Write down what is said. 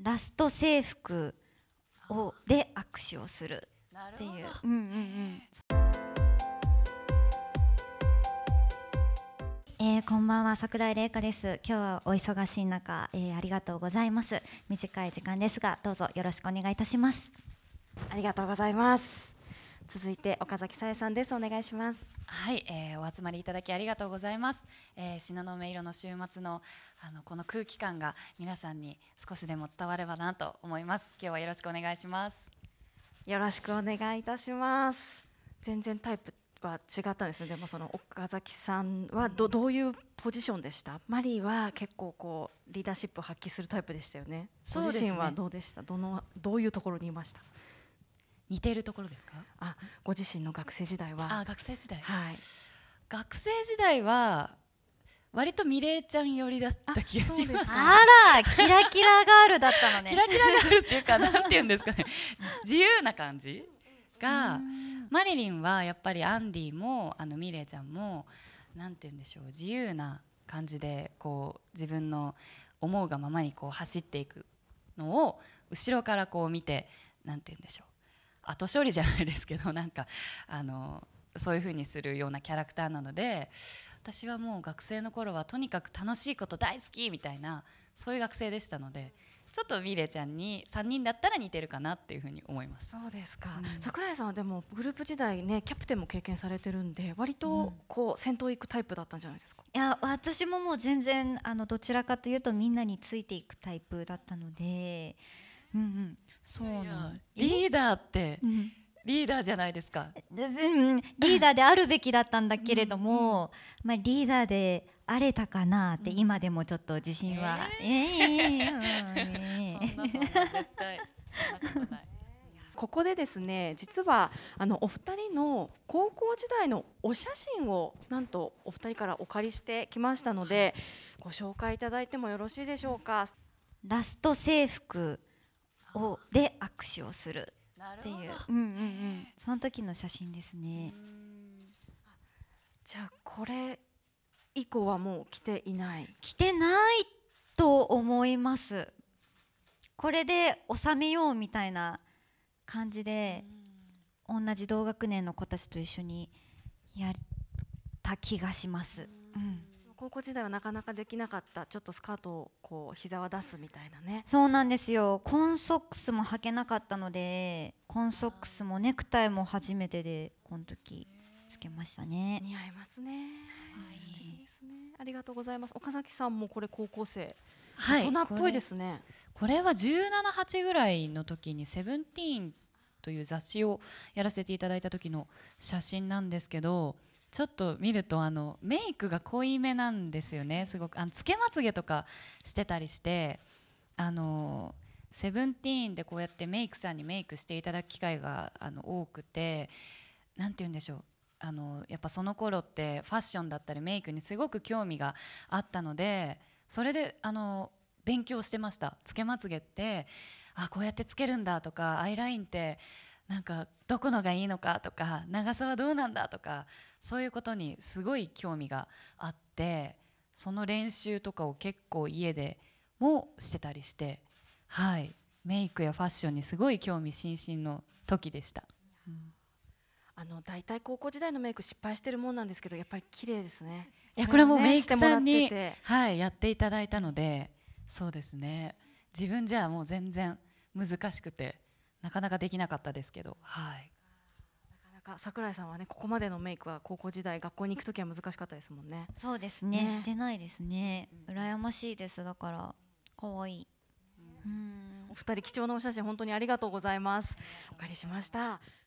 ラスト制服をで握手をするっていう。えー、こんばんは桜井玲香です今日はお忙しい中、えー、ありがとうございます短い時間ですがどうぞよろしくお願いいたしますありがとうございます続いて岡崎さえさんですお願いしますはい、えー、お集まりいただきありがとうございます、えー、濃音色の週末のあのこの空気感が皆さんに少しでも伝わればなと思います今日はよろしくお願いしますよろしくお願いいたします全然タイプは違ったんですでもその岡崎さんはどどういうポジションでしたマリーは結構こうリーダーシップを発揮するタイプでしたよねそうですね自身はどうでしたどのどういうところにいました似ているところですかあご自身の学生時代はあ学生時代はい学生時代は割とミレイちゃん寄りだった気がしますあらキラキラガールだったのねキラキラガールっていうかなんていうんですかね 自由な感じがマリリンはやっぱりアンディもあのミレイちゃんもなんて言うんでしょう自由な感じでこう自分の思うがままにこう走っていくのを後ろからこう見てなんて言うんでしょう後処理じゃないですけどなんかあのそういうふうにするようなキャラクターなので私はもう学生の頃はとにかく楽しいこと大好きみたいなそういう学生でしたので。ちょっとミレちゃんに3人だったら似てるかなっていうふうに思いますそうですか、うん、桜井さんはでもグループ時代ねキャプテンも経験されてるんで割とこう先頭行くタイプだったんじゃないですか、いや私ももう全然あのどちらかというとみんなについていくタイプだったのでうんうんそうなリダーってリーダーじゃないですか、うん、リーダーであるべきだったんだけれども、うん、まあ、リーダーであれたかなって今でもちょっと自信は、えー、えー、えー、そんなそんなそんなこと ここでですね実はあのお二人の高校時代のお写真をなんとお二人からお借りしてきましたので、ご紹介いただいてもよろしいでしょうかラスト制服をで握手をするっていう、うんうんうん、その時の写真ですねじゃあこれ以降はもう着ていない着てないと思いますこれで収めようみたいな感じで同じ同学年の子たちと一緒にやった気がします。うん高校時代はなかなかできなかったちょっとスカートをこう膝は出すみたいなねそうなんですよコンソックスも履けなかったのでコンソックスもネクタイも初めてでこの時つけましたね似合いますね、はい、素敵ですねありがとうございます岡崎さんもこれ高校生はい、大人っぽいですねこれは178ぐらいの時に「セブンティーンという雑誌をやらせていただいた時の写真なんですけどちょっと見るとあのメイクが濃いめなんですよねすごくあのつけまつげとかしてたりしてあのセブンティーンでこうやってメイクさんにメイクしていただく機会があの多くてなんて言うんでしょうあのやっぱその頃ってファッションだったりメイクにすごく興味があったのでそれであの勉強してましたつけまつげってあこうやってつけるんだとかアイラインってなんかどこのがいいのかとか長さはどうなんだとかそういうことにすごい興味があってその練習とかを結構家でもしてたりしてはいメイクやファッションにすごい興味津々の時でした。うんあの大体高校時代のメイク失敗してるもんなんですけどやっぱり綺麗ですねいやこれもメイクさんに、はい、やっていただいたのでそうですね自分じゃもう全然難しくてなかなかできなかったですけど、はい、か桜井さんはねここまでのメイクは高校時代学校に行く時は難しかったですもんねそうですね、ね、してないですね、うん、羨ましいですだから可愛いうんお二人貴重なお写真本当にありがとうございますお借りしました